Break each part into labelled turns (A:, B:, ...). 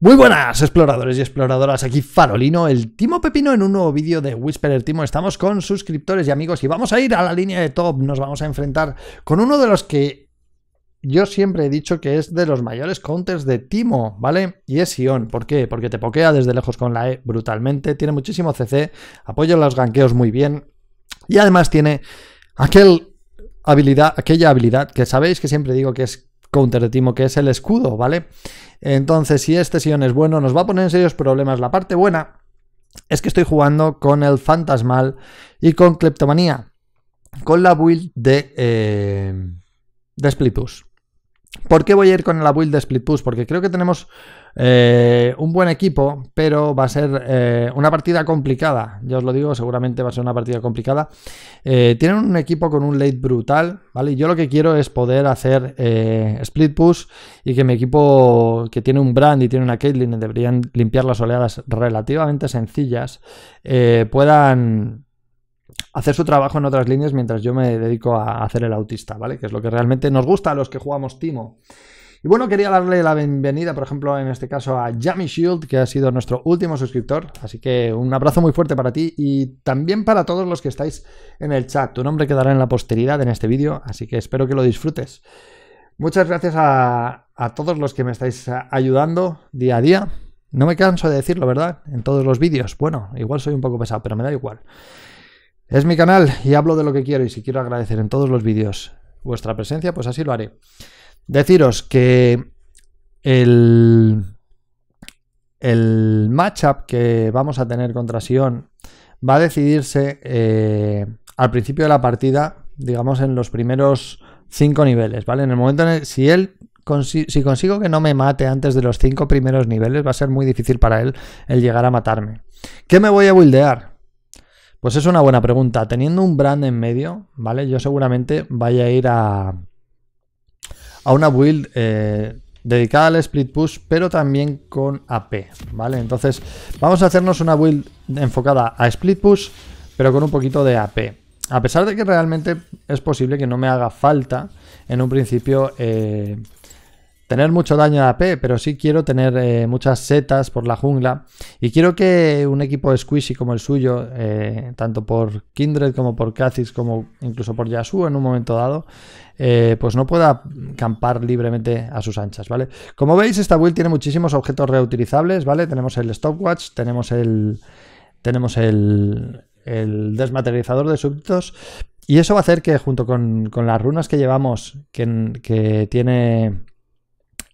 A: Muy buenas exploradores y exploradoras, aquí Farolino, el Timo Pepino en un nuevo vídeo de Whisperer Timo. Estamos con suscriptores y amigos y vamos a ir a la línea de top, nos vamos a enfrentar con uno de los que yo siempre he dicho que es de los mayores counters de Timo, ¿vale? Y es Sion, ¿por qué? Porque te pokea desde lejos con la E brutalmente, tiene muchísimo CC, apoya los ganqueos muy bien y además tiene aquel habilidad, aquella habilidad que sabéis que siempre digo que es counter de Timo, que es el escudo, ¿vale? Entonces, si este Sion es bueno, nos va a poner en serios problemas. La parte buena es que estoy jugando con el Fantasmal y con Kleptomanía, con la build de, eh, de Splitus. ¿Por qué voy a ir con la build de Splitus? Porque creo que tenemos eh, un buen equipo, pero va a ser eh, una partida complicada. Ya os lo digo, seguramente va a ser una partida complicada. Eh, tienen un equipo con un late brutal, ¿vale? Yo lo que quiero es poder hacer split push y que mi equipo, que tiene un Brand y tiene una Caitlyn, deberían limpiar las oleadas relativamente sencillas, puedan hacer su trabajo en otras líneas mientras yo me dedico a hacer el autista, ¿vale? Que es lo que realmente nos gusta a los que jugamos Timo. Y bueno, quería darle la bienvenida, por ejemplo, en este caso a Jammy Shield, que ha sido nuestro último suscriptor. Así que un abrazo muy fuerte para ti y también para todos los que estáis en el chat. Tu nombre quedará en la posteridad en este vídeo, así que espero que lo disfrutes. Muchas gracias a, a todos los que me estáis ayudando día a día. No me canso de decirlo, ¿verdad? En todos los vídeos. Bueno, igual soy un poco pesado, pero me da igual. Es mi canal y hablo de lo que quiero y si quiero agradecer en todos los vídeos vuestra presencia, pues así lo haré. Deciros que el, el matchup que vamos a tener contra Sion va a decidirse eh, al principio de la partida, digamos en los primeros cinco niveles, ¿vale? En el momento en si él si consigo que no me mate antes de los cinco primeros niveles, va a ser muy difícil para él el llegar a matarme. ¿Qué me voy a buildear? Pues es una buena pregunta. Teniendo un brand en medio, ¿vale? Yo seguramente vaya a ir a a una build eh, dedicada al split push, pero también con AP, ¿vale? Entonces vamos a hacernos una build enfocada a split push, pero con un poquito de AP. A pesar de que realmente es posible que no me haga falta en un principio eh, tener mucho daño de AP, pero sí quiero tener eh, muchas setas por la jungla. Y quiero que un equipo squishy como el suyo, eh, tanto por Kindred como por Cassis, como incluso por Yasuo en un momento dado, eh, pues no pueda campar libremente a sus anchas, ¿vale? Como veis, esta build tiene muchísimos objetos reutilizables, ¿vale? Tenemos el stopwatch, tenemos el... Tenemos el, el desmaterializador de súbditos, y eso va a hacer que junto con, las runas que llevamos, que tiene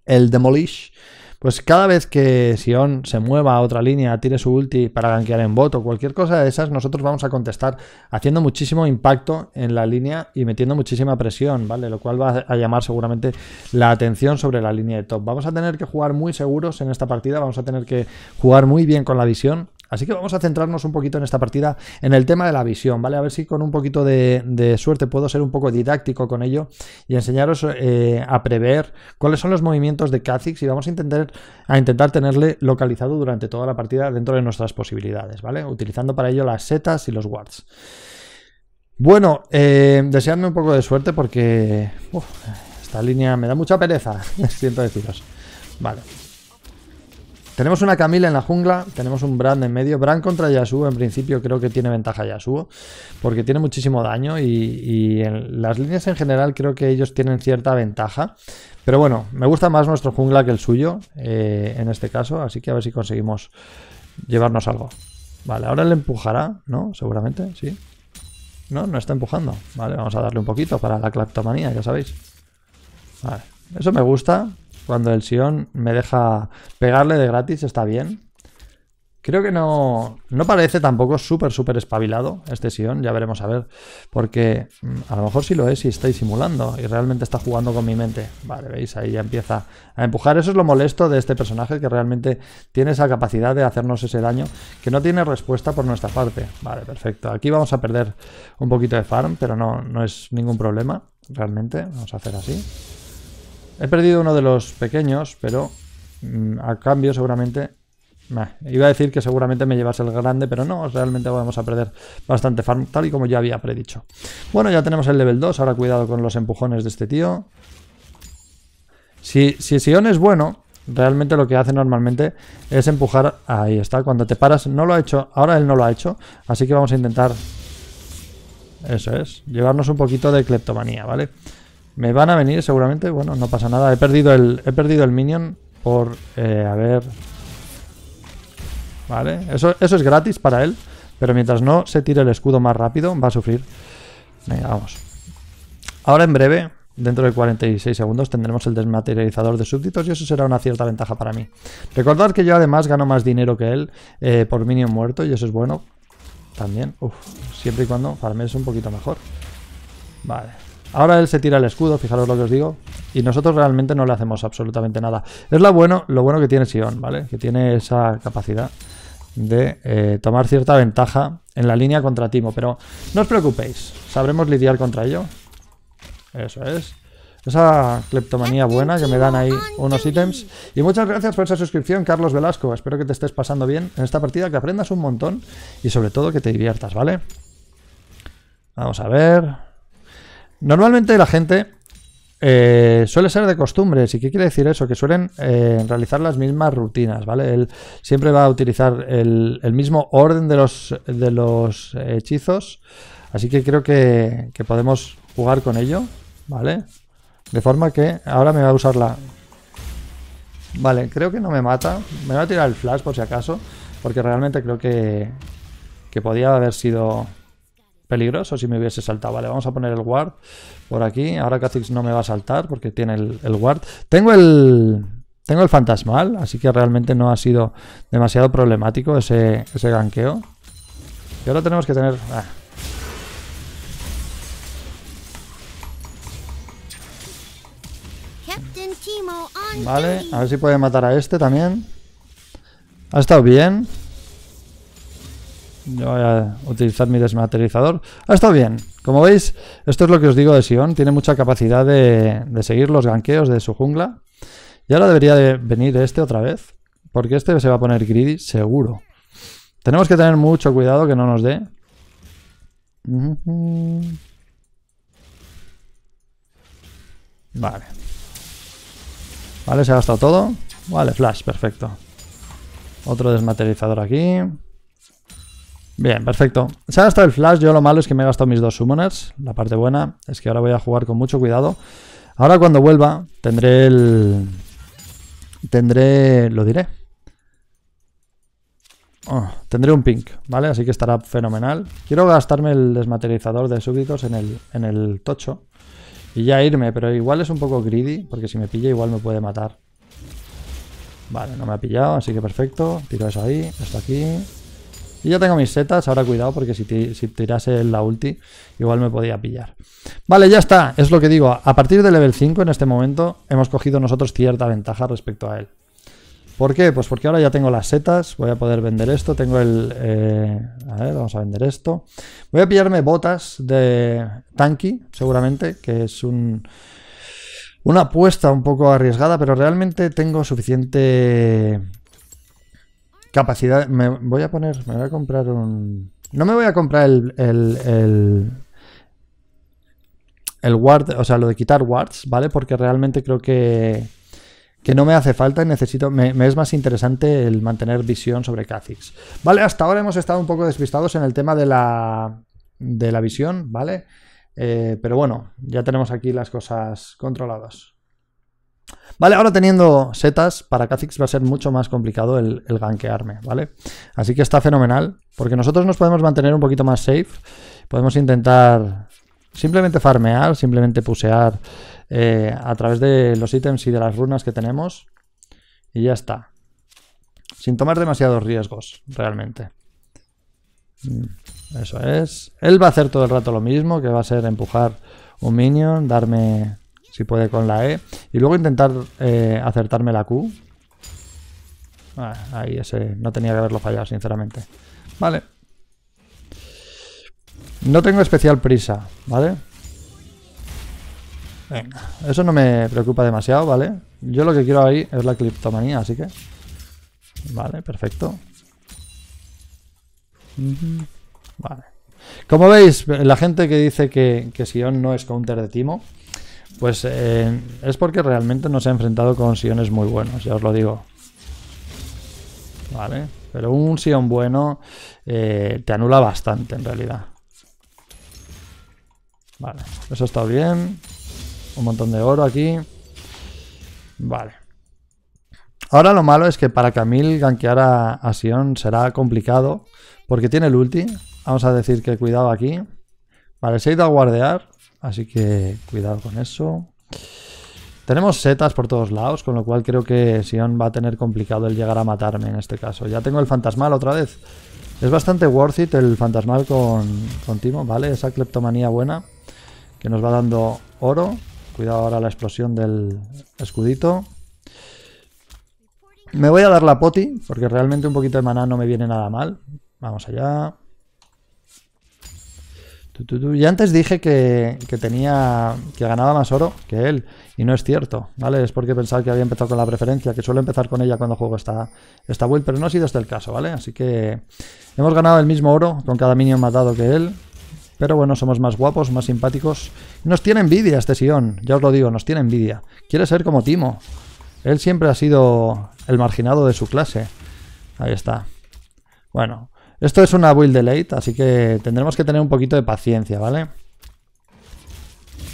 A: el Demolish. Pues cada vez que Sion se mueva a otra línea, tire su ulti para gankear en bot o cualquier cosa de esas, nosotros vamos a contestar haciendo muchísimo impacto en la línea y metiendo muchísima presión, ¿vale? Lo cual va a llamar seguramente la atención sobre la línea de top. Vamos a tener que jugar muy seguros en esta partida, vamos a tener que jugar muy bien con la visión Así que vamos a centrarnos un poquito en esta partida, en el tema de la visión, ¿vale? A ver si con un poquito de, suerte puedo ser un poco didáctico con ello y enseñaros eh, a prever cuáles son los movimientos de Kha'Zix y vamos a intentar, a intentar tenerle localizado durante toda la partida dentro de nuestras posibilidades, ¿vale? Utilizando para ello las setas y los wards. Bueno, eh, deseadme un poco de suerte porque esta línea me da mucha pereza, siento deciros. Vale. Tenemos una Camila en la jungla, tenemos un Brand en medio. Brand contra Yasuo, en principio creo que tiene ventaja Yasuo, porque tiene muchísimo daño y, en las líneas en general creo que ellos tienen cierta ventaja. Pero bueno, me gusta más nuestro jungla que el suyo, eh, en este caso, así que a ver si conseguimos llevarnos algo. Vale, ahora le empujará, ¿no? Seguramente, sí. No, no está empujando. Vale, vamos a darle un poquito para la claptomanía, ya sabéis. Vale, eso me gusta. Cuando el Sion me deja pegarle de gratis, está bien. Creo que no, no parece tampoco súper, súper espabilado este Sion, ya veremos a ver, porque mm, a lo mejor sí lo es y estáis simulando y realmente está jugando con mi mente. Vale, veis, ahí ya empieza a empujar. Eso es lo molesto de este personaje, que realmente tiene esa capacidad de hacernos ese daño, que no tiene respuesta por nuestra parte. Vale, perfecto. Aquí vamos a perder un poquito de farm, pero no, no es ningún problema, realmente. Vamos a hacer así. He perdido uno de los pequeños, pero mm, a cambio seguramente... iba a decir que seguramente me llevas el grande, pero no, realmente vamos a perder bastante farm, tal y como ya había predicho. Bueno, ya tenemos el level 2, ahora cuidado con los empujones de este tío. Si, Sion es bueno, realmente lo que hace normalmente es empujar... Ahí está, cuando te paras, no lo ha hecho, ahora él no lo ha hecho, así que vamos a intentar... Eso es, llevarnos un poquito de cleptomanía, ¿vale? vale me van a venir seguramente. Bueno, no pasa nada. He perdido el, he perdido el minion por... haber, eh, ver... Vale, eso, eso es gratis para él. Pero mientras no se tire el escudo más rápido, va a sufrir. Venga, vamos. Ahora en breve, dentro de 46 segundos, tendremos el desmaterializador de súbditos y eso será una cierta ventaja para mí. Recordad que yo además gano más dinero que él eh, por minion muerto y eso es bueno. También, uff, siempre y cuando es un poquito mejor. Vale, Ahora él se tira el escudo, fijaros lo que os digo. Y nosotros realmente no le hacemos absolutamente nada. Es lo bueno, lo bueno que tiene Sion, ¿vale? Que tiene esa capacidad de eh, tomar cierta ventaja en la línea contra Timo. Pero no os preocupéis, sabremos lidiar contra ello. Eso es. Esa cleptomanía buena que me dan ahí unos ítems. Y muchas gracias por esa suscripción, Carlos Velasco. Espero que te estés pasando bien en esta partida, que aprendas un montón y sobre todo que te diviertas, ¿vale? Vamos a ver... Normalmente la gente eh, suele ser de costumbres. ¿Y qué quiere decir eso? Que suelen eh, realizar las mismas rutinas, ¿vale? Él siempre va a utilizar el, mismo orden de los, de los hechizos. Así que creo que, podemos jugar con ello, ¿vale? De forma que ahora me va a usar la... Vale, creo que no me mata. Me va a tirar el flash por si acaso. Porque realmente creo que, que podía haber sido peligroso si me hubiese saltado. Vale, vamos a poner el ward por aquí. Ahora Kha'Zix no me va a saltar porque tiene el, guard. ward. Tengo el... Tengo el fantasmal, así que realmente no ha sido demasiado problemático ese, ese ganqueo. Y ahora tenemos que tener... Ah. Vale, a ver si puede matar a este también. Ha estado bien. Yo voy a utilizar mi desmaterializador. ha ah, está bien. Como veis, esto es lo que os digo de Sion. Tiene mucha capacidad de, seguir los ganqueos de su jungla. Y ahora debería de venir este otra vez. Porque este se va a poner greedy seguro. Tenemos que tener mucho cuidado que no nos dé. Vale. Vale, se ha gastado todo. Vale, flash, perfecto. Otro desmaterializador aquí. Bien, perfecto. Se ha gastado el flash, yo lo malo es que me he gastado mis dos summoners. La parte buena es que ahora voy a jugar con mucho cuidado. Ahora cuando vuelva tendré el... Tendré... Lo diré. Oh, tendré un pink, ¿vale? Así que estará fenomenal. Quiero gastarme el desmaterializador de súbditos en el, en el tocho. Y ya irme, pero igual es un poco greedy, porque si me pilla igual me puede matar. Vale, no me ha pillado, así que perfecto. Tiro eso ahí, esto aquí, y ya tengo mis setas, ahora cuidado porque si, tirase la ulti igual me podía pillar. Vale, ya está, es lo que digo. A partir del level 5 en este momento hemos cogido nosotros cierta ventaja respecto a él. ¿Por qué? Pues porque ahora ya tengo las setas, voy a poder vender esto, tengo el... Eh, a ver, vamos a vender esto. Voy a pillarme botas de tanky, seguramente, que es un, una apuesta un poco arriesgada, pero realmente tengo suficiente Capacidad. Me voy a poner. Me voy a comprar un. No me voy a comprar el. el, el, el ward, o sea, lo de quitar wards, ¿vale? Porque realmente creo que, que no me hace falta y necesito, me, es más interesante el mantener visión sobre Kha'Zix. Vale, hasta ahora hemos estado un poco despistados en el tema de la, de la visión, ¿vale? Eh, pero bueno, ya tenemos aquí las cosas controladas. Vale, ahora teniendo setas, para Kha'Zix va a ser mucho más complicado el, ganquearme gankearme, ¿vale? Así que está fenomenal, porque nosotros nos podemos mantener un poquito más safe. Podemos intentar simplemente farmear, simplemente pusear eh, a través de los ítems y de las runas que tenemos. Y ya está. Sin tomar demasiados riesgos, realmente. Mm, eso es. Él va a hacer todo el rato lo mismo, que va a ser empujar un minion, darme si puede con la E. Y luego intentar eh, acertarme la Q. Ah, ahí ese, no tenía que haberlo fallado, sinceramente. Vale. No tengo especial prisa, ¿vale? Venga, eso no me preocupa demasiado, ¿vale? Yo lo que quiero ahí es la criptomanía, así que... Vale, perfecto. Vale. Como veis, la gente que dice que, que Sion no es counter de Timo, pues eh, es porque realmente no se ha enfrentado con siones muy buenos, ya os lo digo. Vale, pero un sion bueno eh, te anula bastante en realidad. Vale, eso está bien. Un montón de oro aquí. Vale. Ahora lo malo es que para Camille gankear a, a Sion será complicado porque tiene el ulti. Vamos a decir que cuidado aquí. Vale, se ha ido a guardear. Así que cuidado con eso. Tenemos setas por todos lados, con lo cual creo que Sion va a tener complicado el llegar a matarme en este caso. Ya tengo el fantasmal otra vez. Es bastante worth it el fantasmal con, con Timo, ¿vale? Esa cleptomanía buena que nos va dando oro. Cuidado ahora la explosión del escudito. Me voy a dar la poti, porque realmente un poquito de maná no me viene nada mal. Vamos allá. Y antes dije que, tenía que ganaba más oro que él, y no es cierto, ¿vale? Es porque pensaba que había empezado con la preferencia, que suele empezar con ella cuando juego esta, esta build, pero no ha sido este el caso, ¿vale? Así que hemos ganado el mismo oro con cada minion matado que él, pero bueno, somos más guapos, más simpáticos. Nos tiene envidia este Sion, ya os lo digo, nos tiene envidia. Quiere ser como Timo. Él siempre ha sido el marginado de su clase. Ahí está. Bueno, esto es una build late, así que tendremos que tener un poquito de paciencia, ¿vale?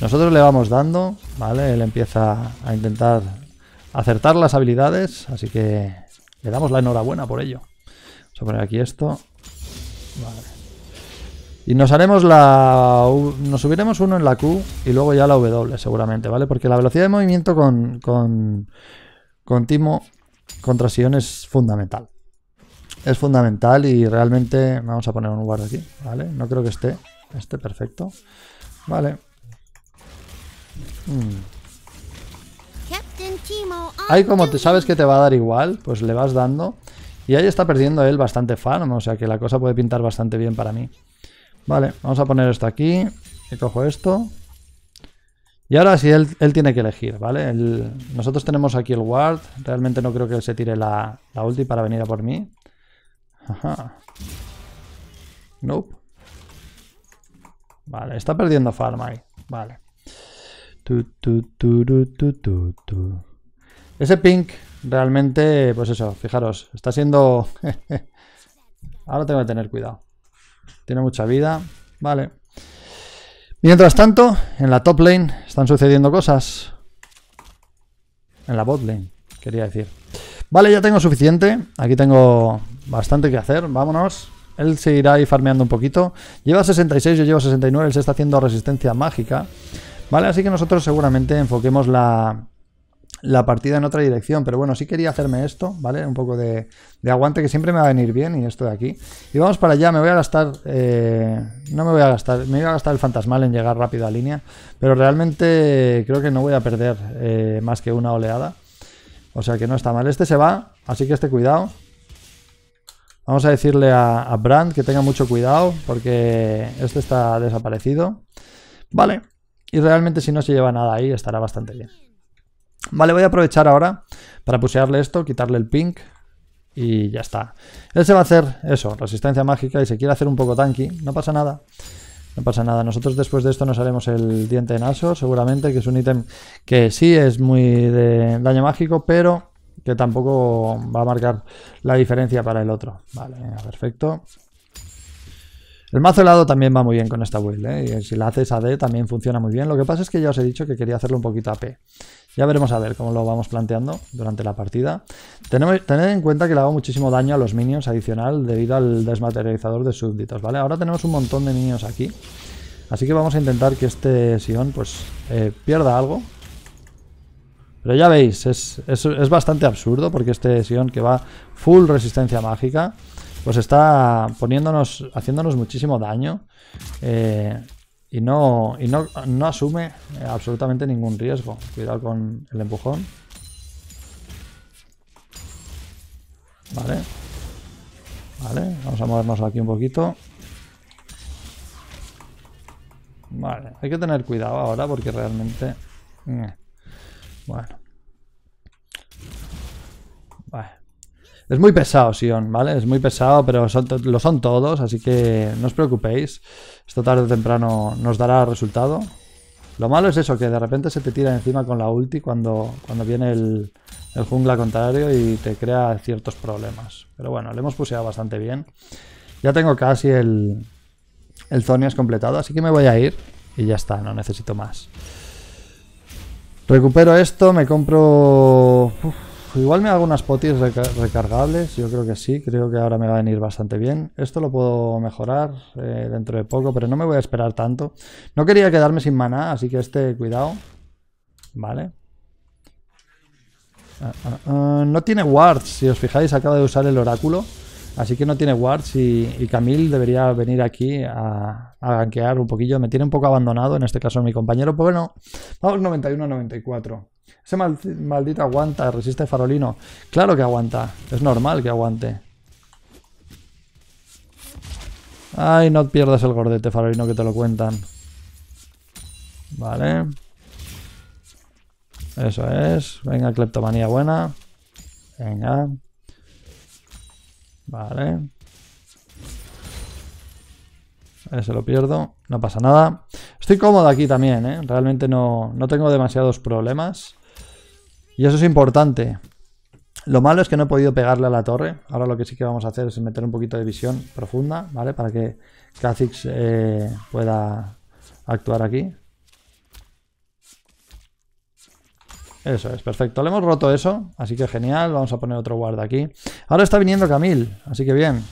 A: Nosotros le vamos dando, ¿vale? Él empieza a intentar acertar las habilidades, así que le damos la enhorabuena por ello. Vamos a poner aquí esto. Y nos haremos la... Nos subiremos uno en la Q y luego ya la W seguramente, ¿vale? Porque la velocidad de movimiento con, con, con Timo contra Sion es fundamental es fundamental y realmente vamos a poner un guard aquí, ¿vale? No creo que esté, esté perfecto. Vale. Mm. Ahí como te sabes que te va a dar igual, pues le vas dando. Y ahí está perdiendo él bastante fan, o sea que la cosa puede pintar bastante bien para mí. Vale, vamos a poner esto aquí. Y cojo esto. Y ahora sí, él, tiene que elegir, ¿vale? nosotros tenemos aquí el ward. Realmente no creo que se tire la, la ulti para venir a por mí. Ajá. Nope. Vale, está perdiendo farm ahí. Vale. Ese pink realmente, pues eso, fijaros, está siendo... Ahora tengo que tener cuidado. Tiene mucha vida. Vale. Mientras tanto, en la top lane están sucediendo cosas. En la bot lane, quería decir. Vale, ya tengo suficiente. Aquí tengo bastante que hacer, vámonos. Él se irá ahí farmeando un poquito. Lleva 66, yo llevo 69, él se está haciendo resistencia mágica. Vale, así que nosotros seguramente enfoquemos la, la partida en otra dirección, pero bueno, sí quería hacerme esto, ¿vale? Un poco de, de, aguante que siempre me va a venir bien y esto de aquí. Y vamos para allá, me voy a gastar, eh, no me voy a gastar, me voy a gastar el fantasmal en llegar rápido a línea, pero realmente creo que no voy a perder eh, más que una oleada, o sea que no está mal. Este se va, así que este cuidado. Vamos a decirle a, Brand que tenga mucho cuidado porque este está desaparecido. Vale. Y realmente si no se lleva nada ahí estará bastante bien. Vale, voy a aprovechar ahora para pusearle esto, quitarle el pink y ya está. Él se va a hacer eso, resistencia mágica y se quiere hacer un poco tanky. No pasa nada. No pasa nada. Nosotros después de esto nos haremos el diente de Naso, seguramente, que es un ítem que sí es muy de daño mágico, pero que tampoco va a marcar la diferencia para el otro. Vale, perfecto. El mazo helado también va muy bien con esta build, ¿eh? si la haces AD también funciona muy bien. Lo que pasa es que ya os he dicho que quería hacerlo un poquito P Ya veremos a ver cómo lo vamos planteando durante la partida. Tenemos, tened en cuenta que le hago muchísimo daño a los minions adicional debido al desmaterializador de súbditos, ¿vale? Ahora tenemos un montón de minions aquí. Así que vamos a intentar que este Sion pues eh, pierda algo pero ya veis, es, bastante absurdo porque este Sion que va full resistencia mágica, pues está poniéndonos, haciéndonos muchísimo daño eh, y, no, y no, no asume absolutamente ningún riesgo. Cuidado con el empujón. Vale. Vale, vamos a movernos aquí un poquito. Vale, hay que tener cuidado ahora porque realmente... Mm, bueno. Es muy pesado, Sion, ¿vale? Es muy pesado, pero lo son todos, así que no os preocupéis. Esto tarde o temprano nos dará resultado. Lo malo es eso, que de repente se te tira encima con la ulti cuando, cuando viene el, jungla contrario y te crea ciertos problemas. Pero bueno, le hemos puseado bastante bien. Ya tengo casi el, el Zonias completado, así que me voy a ir y ya está, no necesito más. Recupero esto, me compro... igual me hago unas potis recargables, yo creo que sí, creo que ahora me va a venir bastante bien. Esto lo puedo mejorar eh, dentro de poco, pero no me voy a esperar tanto. No quería quedarme sin maná, así que este, cuidado. Vale. Ah, ah, ah, no tiene wards, si os fijáis, acaba de usar el oráculo. Así que no tiene wards y, Camille Camil debería venir aquí a, a un poquillo. Me tiene un poco abandonado, en este caso mi compañero. Pero bueno, vamos 91-94. Ese maldito aguanta, resiste farolino. Claro que aguanta, es normal que aguante. Ay, no pierdas el gordete farolino que te lo cuentan. Vale. Eso es. Venga, cleptomanía buena. Venga. Vale. se lo pierdo. No pasa nada. Estoy cómodo aquí también, ¿eh? Realmente no, no tengo demasiados problemas. Y eso es importante. Lo malo es que no he podido pegarle a la torre. Ahora lo que sí que vamos a hacer es meter un poquito de visión profunda, ¿vale? Para que Kha'Zix eh, pueda actuar aquí. Eso es, perfecto. Le hemos roto eso, así que genial. Vamos a poner otro guarda aquí. Ahora está viniendo Camil, así que bien.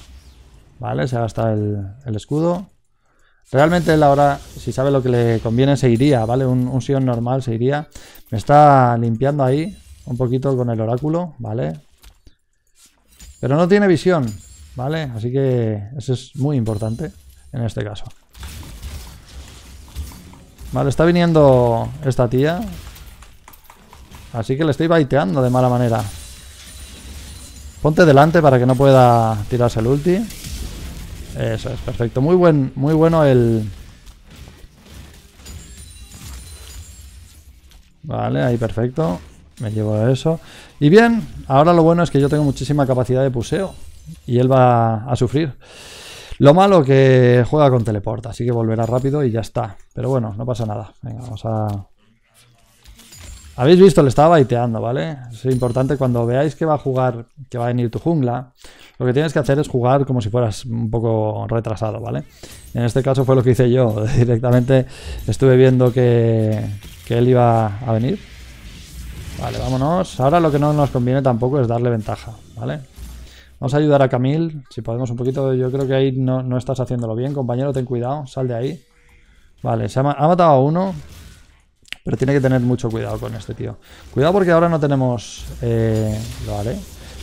A: Vale, se gasta el, el escudo. Realmente él ahora, si sabe lo que le conviene, se iría, ¿vale? Un, un Sion normal se iría. Me está limpiando ahí un poquito con el oráculo, ¿vale? Pero no tiene visión, ¿vale? Así que eso es muy importante en este caso. Vale, está viniendo esta tía Así que le estoy baiteando de mala manera. Ponte delante para que no pueda tirarse el ulti. Eso es, perfecto. Muy buen, muy bueno el... Vale, ahí perfecto. Me llevo a eso. Y bien, ahora lo bueno es que yo tengo muchísima capacidad de puseo. Y él va a sufrir. Lo malo que juega con teleporta, así que volverá rápido y ya está. Pero bueno, no pasa nada. Venga, vamos a habéis visto, le estaba baiteando, ¿vale? Es importante cuando veáis que va a jugar, que va a venir tu jungla, lo que tienes que hacer es jugar como si fueras un poco retrasado, ¿vale? En este caso fue lo que hice yo, directamente estuve viendo que, él iba a venir. Vale, vámonos. Ahora lo que no nos conviene tampoco es darle ventaja, ¿vale? Vamos a ayudar a Camil, si podemos un poquito, yo creo que ahí no, no estás haciéndolo bien, compañero, ten cuidado, sal de ahí. Vale, se ha, ha matado a uno, pero tiene que tener mucho cuidado con este tío. Cuidado porque ahora no tenemos... Eh, lo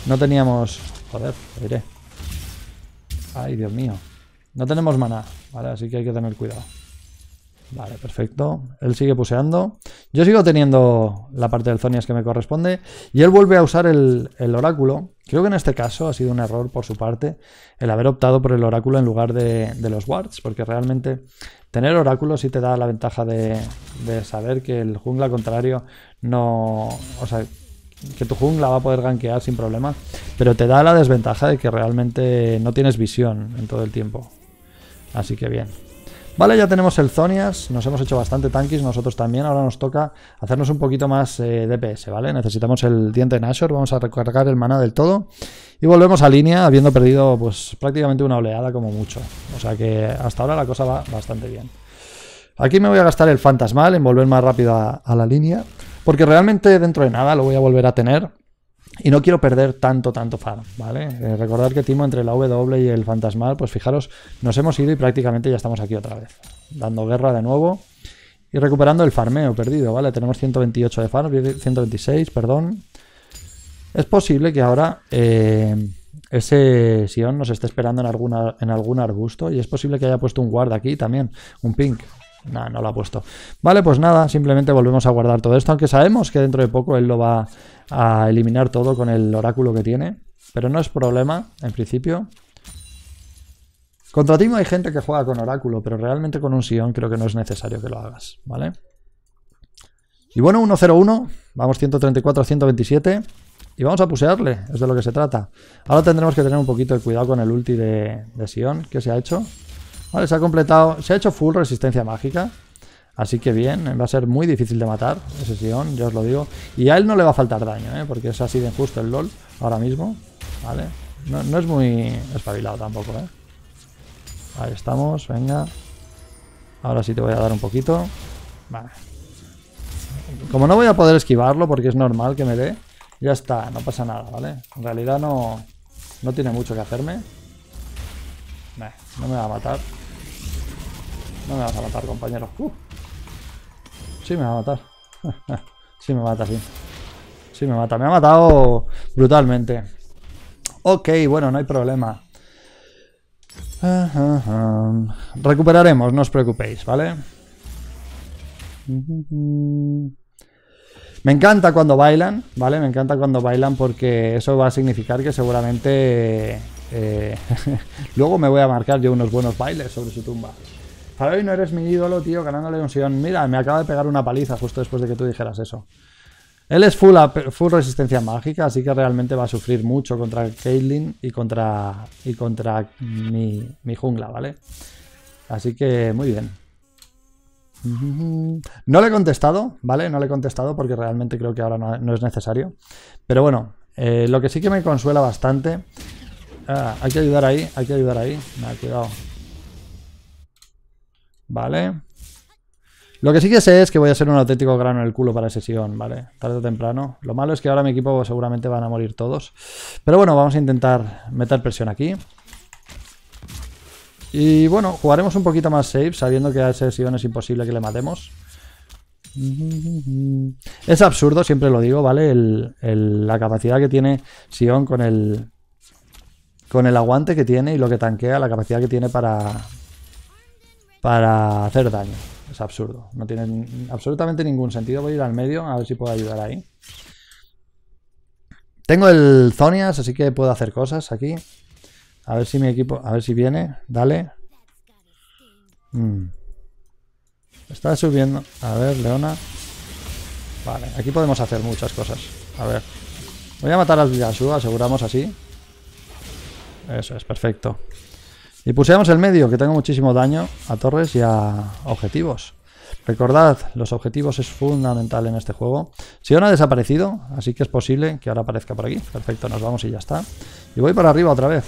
A: No teníamos... Joder, lo iré. Ay, Dios mío. No tenemos maná, ¿vale? Así que hay que tener cuidado. Vale, perfecto. Él sigue puseando. Yo sigo teniendo la parte del Zonias que me corresponde. Y él vuelve a usar el, el oráculo. Creo que en este caso ha sido un error por su parte el haber optado por el oráculo en lugar de, los wards, porque realmente tener oráculo sí te da la ventaja de, saber que el jungla contrario no... O sea, que tu jungla va a poder gankear sin problema, pero te da la desventaja de que realmente no tienes visión en todo el tiempo. Así que bien. Vale, ya tenemos el Zonias, nos hemos hecho bastante tanques nosotros también, ahora nos toca hacernos un poquito más eh, DPS, ¿vale? Necesitamos el diente de Nashor, vamos a recargar el mana del todo y volvemos a línea habiendo perdido pues prácticamente una oleada como mucho, o sea que hasta ahora la cosa va bastante bien. Aquí me voy a gastar el Fantasmal en volver más rápido a la línea, porque realmente dentro de nada lo voy a volver a tener y no quiero perder tanto, tanto faro, ¿vale? Eh, recordar que Timo entre la W y el Fantasmal, pues fijaros, nos hemos ido y prácticamente ya estamos aquí otra vez. Dando guerra de nuevo y recuperando el farmeo perdido, ¿vale? Tenemos 128 de faro, 126, perdón. Es posible que ahora eh, ese Sion nos esté esperando en, alguna, en algún arbusto y es posible que haya puesto un guard aquí también, un pink. No, no lo ha puesto. Vale, pues nada, simplemente volvemos a guardar todo esto, aunque sabemos que dentro de poco él lo va a eliminar todo con el oráculo que tiene. Pero no es problema, en principio. Contra Timo hay gente que juega con oráculo, pero realmente con un Sion creo que no es necesario que lo hagas, ¿vale? Y bueno, 1-0-1, vamos 134 127 y vamos a pusearle, es de lo que se trata. Ahora tendremos que tener un poquito de cuidado con el ulti de, de Sion que se ha hecho. Vale, se ha completado. Se ha hecho full resistencia mágica. Así que bien, eh, va a ser muy difícil de matar ese Sion, ya os lo digo. Y a él no le va a faltar daño, ¿eh? porque es así de injusto el LOL ahora mismo. Vale. No, es muy espabilado tampoco, ¿eh? Ahí estamos, venga. Ahora sí te voy a dar un poquito. Vale. Como no voy a poder esquivarlo porque es normal que me dé, ya está, no pasa nada, ¿vale? En realidad no, no tiene mucho que hacerme. no me va a matar. No me vas a matar, compañero. Uh. Sí me va a matar. sí me mata, sí. Sí me mata. Me ha matado brutalmente. Ok, bueno, no hay problema. Recuperaremos, no os preocupéis, ¿vale? Me encanta cuando bailan, ¿vale? Me encanta cuando bailan porque eso va a significar que seguramente... Eh, luego me voy a marcar yo unos buenos bailes sobre su tumba. Para hoy no eres mi ídolo, tío, ganándole un Sion Mira, me acaba de pegar una paliza justo después de que tú dijeras eso. Él es full, full resistencia mágica, así que realmente va a sufrir mucho contra Caitlyn y contra, y contra mi, jungla, ¿vale? Así que muy bien. No le he contestado, ¿vale? No le he contestado porque realmente creo que ahora no, es necesario. Pero bueno, eh, lo que sí que me consuela bastante... Ah, hay que ayudar ahí, hay que ayudar ahí. ha cuidado. Vale. Lo que sí que sé es que voy a ser un auténtico grano en el culo para sesión, ¿vale? Tarde o temprano. Lo malo es que ahora mi equipo seguramente van a morir todos. Pero bueno, vamos a intentar meter presión aquí. Y bueno, jugaremos un poquito más safe, sabiendo que a sesión es imposible que le matemos. Es absurdo, siempre lo digo, ¿vale? la capacidad que tiene Sion con el, con el aguante que tiene y lo que tanquea, la capacidad que tiene para, para hacer daño. Es absurdo. No tiene absolutamente ningún sentido. Voy a ir al medio a ver si puedo ayudar ahí. Tengo el Zonias, así que puedo hacer cosas aquí. A ver si mi equipo... A ver si viene. Dale. Mm. Está subiendo. A ver, Leona. Vale, aquí podemos hacer muchas cosas. A ver. Voy a matar al Yasuo aseguramos así. Eso es, perfecto. Y puseamos el medio, que tengo muchísimo daño a torres y a objetivos. Recordad, los objetivos es fundamental en este juego. Sion ha desaparecido, así que es posible que ahora aparezca por aquí. Perfecto, nos vamos y ya está. Y voy para arriba otra vez.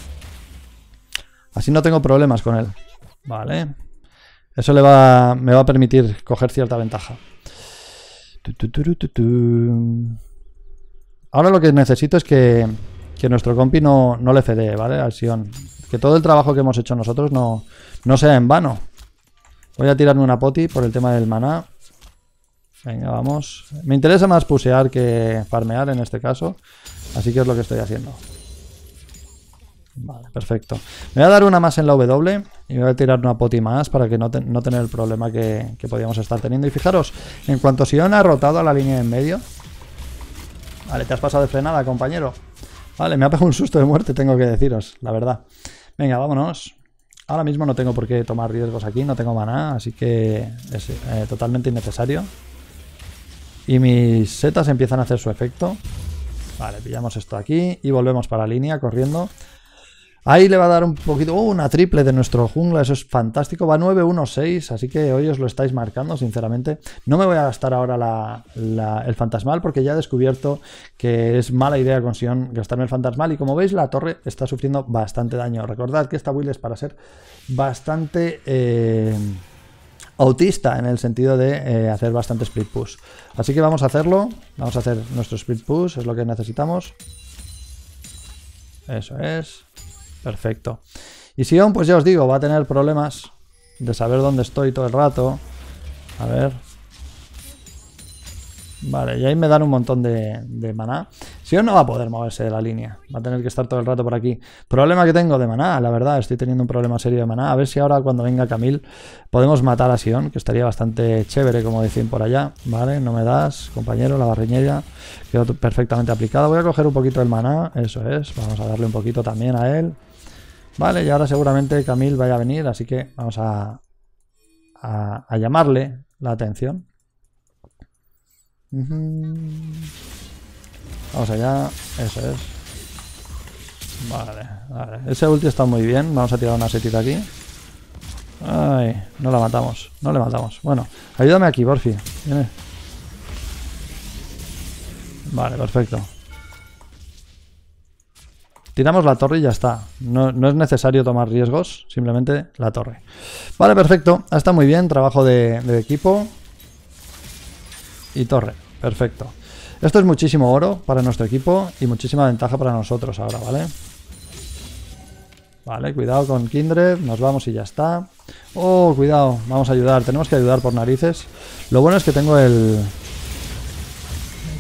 A: Así no tengo problemas con él. Vale. Eso le va, me va a permitir coger cierta ventaja. Ahora lo que necesito es que, que nuestro compi no, no le cede, ¿vale? Al Sion. Que todo el trabajo que hemos hecho nosotros no, sea en vano. Voy a tirarme una poti por el tema del maná. Venga, vamos. Me interesa más pusear que farmear en este caso. Así que es lo que estoy haciendo. Vale, perfecto. Me voy a dar una más en la W y voy a tirar una poti más para que no, tener el problema que, que, podíamos estar teniendo. Y fijaros, en cuanto Sion ha rotado a la línea en medio... Vale, te has pasado de frenada, compañero. Vale, me ha pegado un susto de muerte, tengo que deciros, la verdad. Venga, vámonos. Ahora mismo no tengo por qué tomar riesgos aquí, no tengo maná, así que es eh, totalmente innecesario. Y mis setas empiezan a hacer su efecto. Vale, pillamos esto aquí y volvemos para la línea corriendo. Ahí le va a dar un poquito, oh, una triple de nuestro jungla, eso es fantástico, va 9-1-6, así que hoy os lo estáis marcando, sinceramente. No me voy a gastar ahora el fantasmal porque ya he descubierto que es mala idea con Sion gastarme el fantasmal y como veis la torre está sufriendo bastante daño. Recordad que esta build es para ser bastante... Eh, autista en el sentido de eh, hacer bastante split push. Así que vamos a hacerlo. Vamos a hacer nuestro split push, es lo que necesitamos. Eso es. Perfecto. Y Sion, pues ya os digo, va a tener problemas de saber dónde estoy todo el rato. A ver. Vale, y ahí me dan un montón de, maná. Sion no va a poder moverse de la línea. Va a tener que estar todo el rato por aquí. Problema que tengo de maná, la verdad. Estoy teniendo un problema serio de maná. A ver si ahora cuando venga Camil podemos matar a Sion, que estaría bastante chévere, como dicen por allá. Vale, no me das, compañero, la barriñera. Quedó perfectamente aplicada. Voy a coger un poquito el maná, eso es. Vamos a darle un poquito también a él. Vale, y ahora seguramente Camil vaya a venir, así que vamos a, a, llamarle la atención. Vamos allá, eso es. Vale, vale. Ese ulti está muy bien, vamos a tirar una setita aquí. Ay, no la matamos, no le matamos. Bueno, ayúdame aquí, Borfi. fin. Vale, perfecto. Tiramos la torre y ya está. No, no, es necesario tomar riesgos, simplemente la torre. Vale, perfecto. Ah, está muy bien, trabajo de, de equipo. Y torre, perfecto. Esto es muchísimo oro para nuestro equipo y muchísima ventaja para nosotros ahora, ¿vale? Vale, cuidado con Kindred, nos vamos y ya está. Oh, cuidado, vamos a ayudar, tenemos que ayudar por narices. Lo bueno es que tengo el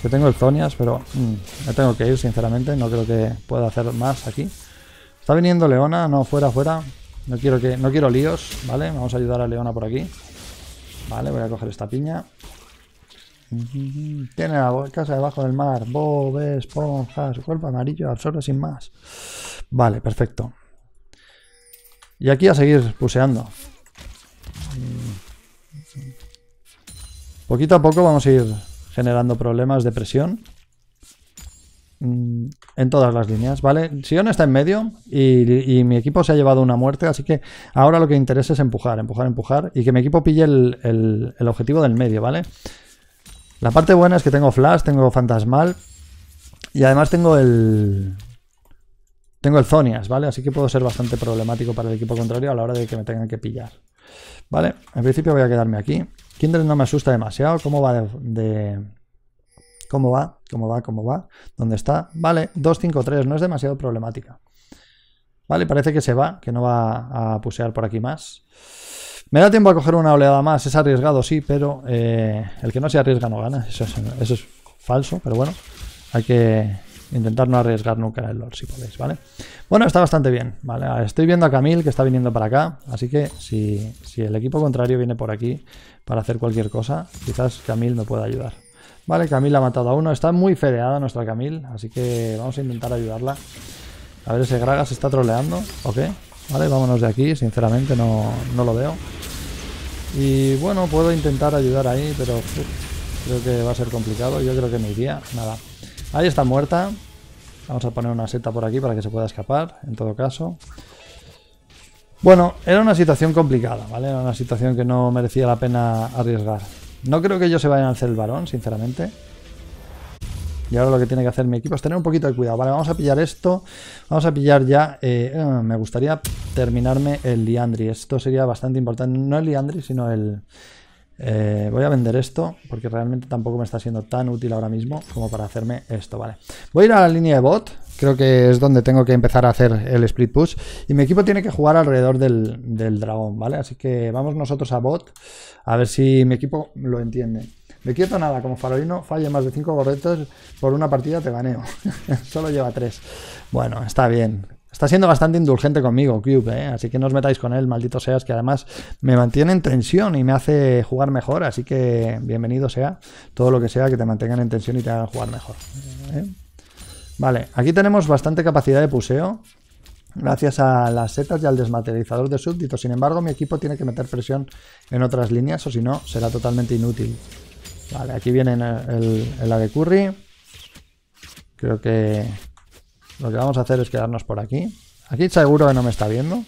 A: que tengo el Zonias, pero mm, me tengo que ir, sinceramente. No creo que pueda hacer más aquí. Está viniendo Leona, no, fuera, fuera. No quiero, que, no quiero líos, ¿vale? Vamos a ayudar a Leona por aquí. Vale, voy a coger esta piña. Mm, tiene la casa debajo del mar. Bob, esponja, su cuerpo amarillo, absorbe sin más. Vale, perfecto. Y aquí a seguir puseando. Mm. Poquito a poco vamos a ir generando problemas de presión mm, en todas las líneas, ¿vale? Sion está en medio y, mi equipo se ha llevado una muerte, así que ahora lo que interesa es empujar, empujar, empujar y que mi equipo pille el, el objetivo del medio, ¿vale? La parte buena es que tengo flash, tengo fantasmal y además tengo el... Tengo el Zonias, ¿vale? Así que puedo ser bastante problemático para el equipo contrario a la hora de que me tengan que pillar. ¿Vale? En principio voy a quedarme aquí. Kindred no me asusta demasiado. ¿Cómo va de, ¿Cómo va? ¿Cómo va? ¿Cómo va? ¿Dónde está? Vale, 253, no es demasiado problemática. Vale, parece que se va, que no va a pusear por aquí más. Me da tiempo a coger una oleada más, es arriesgado, sí, pero eh, el que no se arriesga no gana. Eso es, falso, pero bueno, hay que intentar no arriesgar nunca el Lord, si podéis, ¿vale? Bueno, está bastante bien, ¿vale? Estoy viendo a Camil que está viniendo para acá, así que si, si el equipo contrario viene por aquí, para hacer cualquier cosa. Quizás Camil me pueda ayudar. Vale, Camil ha matado a uno. Está muy fedeada nuestra Camil, así que vamos a intentar ayudarla. A ver, ese Gragas está troleando, Ok. Vale, vámonos de aquí, sinceramente no, no lo veo. Y bueno, puedo intentar ayudar ahí, pero creo que va a ser complicado. Yo creo que me iría, nada. Ahí está muerta. Vamos a poner una seta por aquí para que se pueda escapar, en todo caso. Bueno, era una situación complicada, ¿vale? Era una situación que no merecía la pena arriesgar. No creo que ellos se vayan a hacer el varón, sinceramente. Y ahora lo que tiene que hacer mi equipo es tener un poquito de cuidado. Vale, vamos a pillar esto. Vamos a pillar ya... Eh, eh, me gustaría terminarme el Liandri. Esto sería bastante importante. No el Liandri, sino el... Eh, voy a vender esto porque realmente tampoco me está siendo tan útil ahora mismo como para hacerme esto, ¿vale? Voy a ir a la línea de bot creo que es donde tengo que empezar a hacer el split push. Y mi equipo tiene que jugar alrededor del, dragón, ¿vale? Así que vamos nosotros a bot, a ver si mi equipo lo entiende. me quito nada, como farolino falle más de 5 gorretos por una partida te baneo Solo lleva 3. Bueno, está bien. Está siendo bastante indulgente conmigo, Cube, ¿eh? así que no os metáis con él, maldito seas, que además me mantiene en tensión y me hace jugar mejor, así que bienvenido sea todo lo que sea que te mantengan en tensión y te hagan jugar mejor. ¿eh? Vale, aquí tenemos bastante capacidad de puseo. Gracias a las setas y al desmaterializador de súbditos. Sin embargo, mi equipo tiene que meter presión en otras líneas o si no, será totalmente inútil. Vale, aquí viene el, el, Curry. Creo que lo que vamos a hacer es quedarnos por aquí. Aquí seguro que no me está viendo.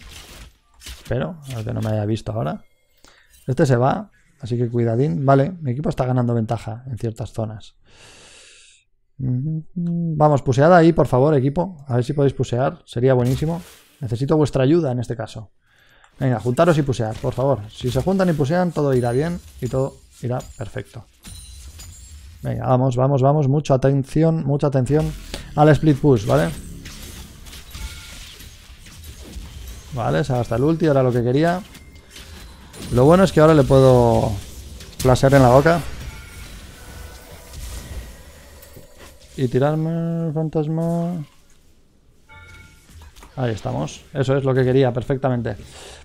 A: Espero, que no me haya visto ahora. Este se va, así que cuidadín. Vale, mi equipo está ganando ventaja en ciertas zonas. Vamos, puseada ahí, por favor, equipo. A ver si podéis pusear. Sería buenísimo. Necesito vuestra ayuda en este caso. Venga, juntaros y pusead, por favor. Si se juntan y pusean, todo irá bien y todo irá perfecto. Venga, vamos, vamos, vamos. Mucha atención, mucha atención al split push, ¿vale? Vale, se hasta el ulti, ahora lo que quería. Lo bueno es que ahora le puedo placer en la boca. y tirarme fantasma. Ahí estamos. Eso es lo que quería, perfectamente.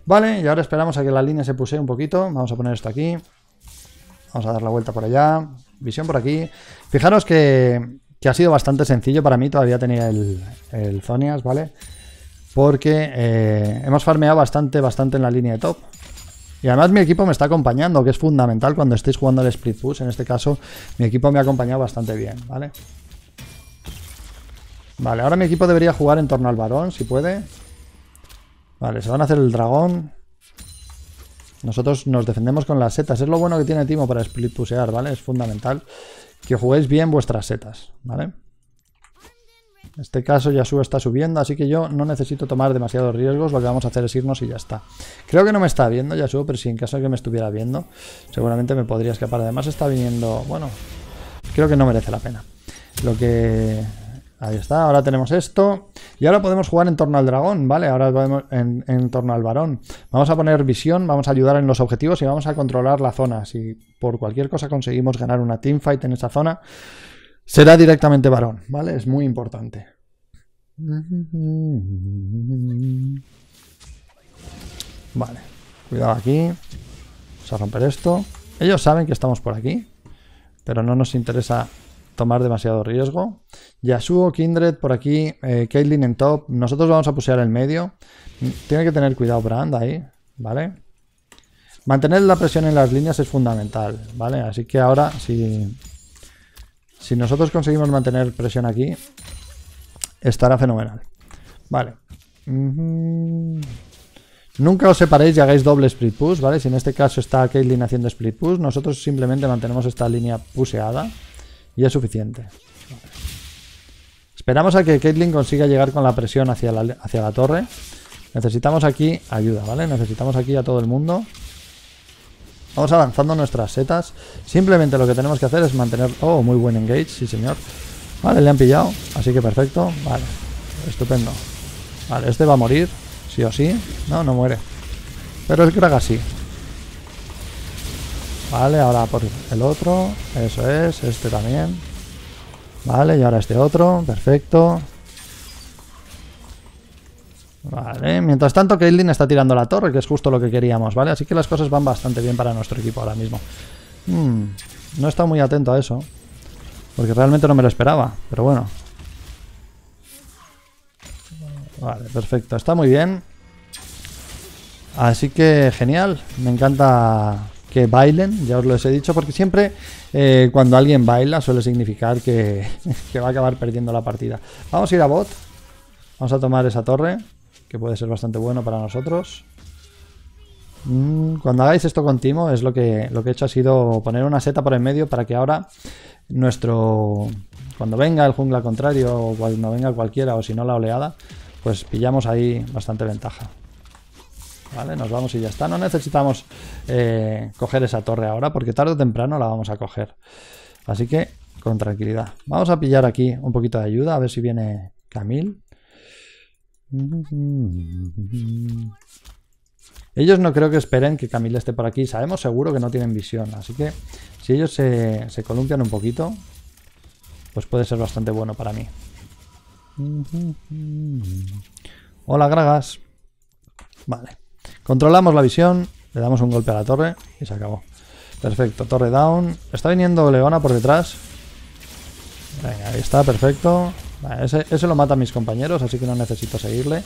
A: Vale, y ahora esperamos a que la línea se puse un poquito. Vamos a poner esto aquí. Vamos a dar la vuelta por allá. Visión por aquí. Fijaros que, que ha sido bastante sencillo para mí. Todavía tenía el, el Zonias, ¿vale? Porque eh, hemos farmeado bastante, bastante en la línea de top. Y además mi equipo me está acompañando, que es fundamental cuando estéis jugando el split push. En este caso, mi equipo me ha acompañado bastante bien, ¿vale? vale Vale, ahora mi equipo debería jugar en torno al varón, si puede. Vale, se van a hacer el dragón. Nosotros nos defendemos con las setas. Es lo bueno que tiene Timo para split ¿vale? Es fundamental que juguéis bien vuestras setas, ¿vale? En este caso Yasuo está subiendo, así que yo no necesito tomar demasiados riesgos. Lo que vamos a hacer es irnos y ya está. Creo que no me está viendo Yasuo, pero si en caso de que me estuviera viendo, seguramente me podría escapar. Además está viniendo... Bueno, creo que no merece la pena. Lo que Ahí está, ahora tenemos esto. Y ahora podemos jugar en torno al dragón, ¿vale? Ahora podemos en, torno al varón. Vamos a poner visión, vamos a ayudar en los objetivos y vamos a controlar la zona. Si por cualquier cosa conseguimos ganar una teamfight en esa zona, será directamente varón, ¿vale? Es muy importante. Vale, cuidado aquí. Vamos a romper esto. Ellos saben que estamos por aquí, pero no nos interesa tomar demasiado riesgo. Yasuo, Kindred por aquí, eh, Caitlyn en top. Nosotros vamos a pusear el medio. Tiene que tener cuidado Brand ahí, ¿vale? Mantener la presión en las líneas es fundamental, ¿vale? Así que ahora, si, si nosotros conseguimos mantener presión aquí, estará fenomenal. Vale. Nunca os separéis y hagáis doble split push, ¿vale? Si en este caso está Caitlyn haciendo split push, nosotros simplemente mantenemos esta línea puseada. Y es suficiente. Esperamos a que Caitlyn consiga llegar con la presión hacia la, hacia la torre. Necesitamos aquí ayuda, ¿vale? Necesitamos aquí a todo el mundo. Vamos avanzando nuestras setas. Simplemente lo que tenemos que hacer es mantener... Oh, muy buen engage, sí señor. Vale, le han pillado, así que perfecto. Vale, estupendo. Vale, este va a morir, sí o sí. No, no muere. Pero el Kraga sí. Vale, ahora por el otro. Eso es, este también. Vale, y ahora este otro. Perfecto. Vale, mientras tanto Caitlyn está tirando la torre, que es justo lo que queríamos, ¿vale? Así que las cosas van bastante bien para nuestro equipo ahora mismo. Hmm, no he estado muy atento a eso, porque realmente no me lo esperaba, pero bueno. Vale, perfecto, está muy bien. Así que genial, me encanta que bailen, ya os lo he dicho, porque siempre eh, cuando alguien baila suele significar que, va a acabar perdiendo la partida. Vamos a ir a bot, vamos a tomar esa torre, que puede ser bastante bueno para nosotros. Mm, cuando hagáis esto con Timo, es lo que, lo que he hecho ha sido poner una seta por el medio para que ahora nuestro... Cuando venga el jungla contrario o cuando venga cualquiera o si no la oleada, pues pillamos ahí bastante ventaja. ¿vale? Nos vamos y ya está. No necesitamos eh, coger esa torre ahora porque tarde o temprano la vamos a coger. Así que con tranquilidad. Vamos a pillar aquí un poquito de ayuda, a ver si viene Camil. Ellos no creo que esperen que Camil esté por aquí. Sabemos seguro que no tienen visión. Así que si ellos se, se columpian un poquito, pues puede ser bastante bueno para mí. Hola, Gragas. Vale. Controlamos la visión, le damos un golpe a la torre y se acabó. Perfecto, torre down. Está viniendo Leona por detrás. Venga, ahí está, perfecto. Vale, ese, lo mata mis compañeros, así que no necesito seguirle.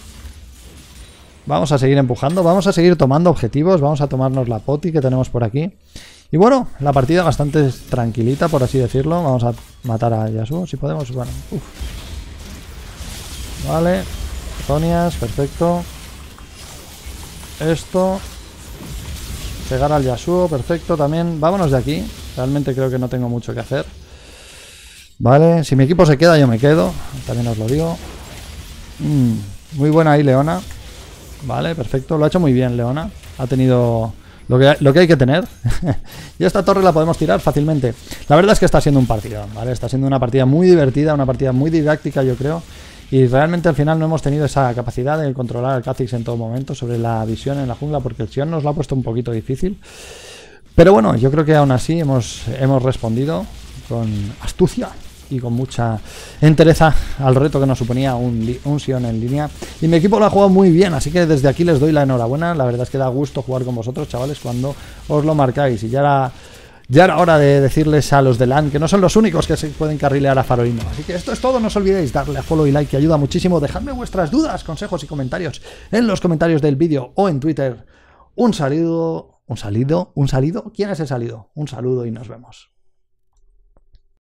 A: Vamos a seguir empujando, vamos a seguir tomando objetivos, vamos a tomarnos la poti que tenemos por aquí. Y bueno, la partida bastante tranquilita, por así decirlo. Vamos a matar a Yasuo, si podemos. Bueno, Vale, Zonias, perfecto. Esto. Pegar al Yasuo, perfecto. También vámonos de aquí. Realmente creo que no tengo mucho que hacer. Vale, si mi equipo se queda, yo me quedo. También os lo digo. Mm, muy buena ahí, Leona. Vale, perfecto. Lo ha hecho muy bien, Leona. Ha tenido lo que, lo que hay que tener. y esta torre la podemos tirar fácilmente. La verdad es que está siendo un partido, ¿vale? Está siendo una partida muy divertida, una partida muy didáctica, yo creo. Y realmente al final no hemos tenido esa capacidad de controlar al Kha'Zix en todo momento sobre la visión en la jungla, porque el Sion nos lo ha puesto un poquito difícil. Pero bueno, yo creo que aún así hemos, hemos respondido con astucia y con mucha entereza al reto que nos suponía un, un Sion en línea. Y mi equipo lo ha jugado muy bien, así que desde aquí les doy la enhorabuena. La verdad es que da gusto jugar con vosotros, chavales, cuando os lo marcáis. Y ya la ya era hora de decirles a los de LAN que no son los únicos que se pueden carrilear a Farolino. Así que esto es todo, no os olvidéis darle a follow y like que ayuda muchísimo. Dejadme vuestras dudas, consejos y comentarios en los comentarios del vídeo o en Twitter. Un saludo, un salido, un salido. ¿Quién es el salido? Un saludo y nos vemos.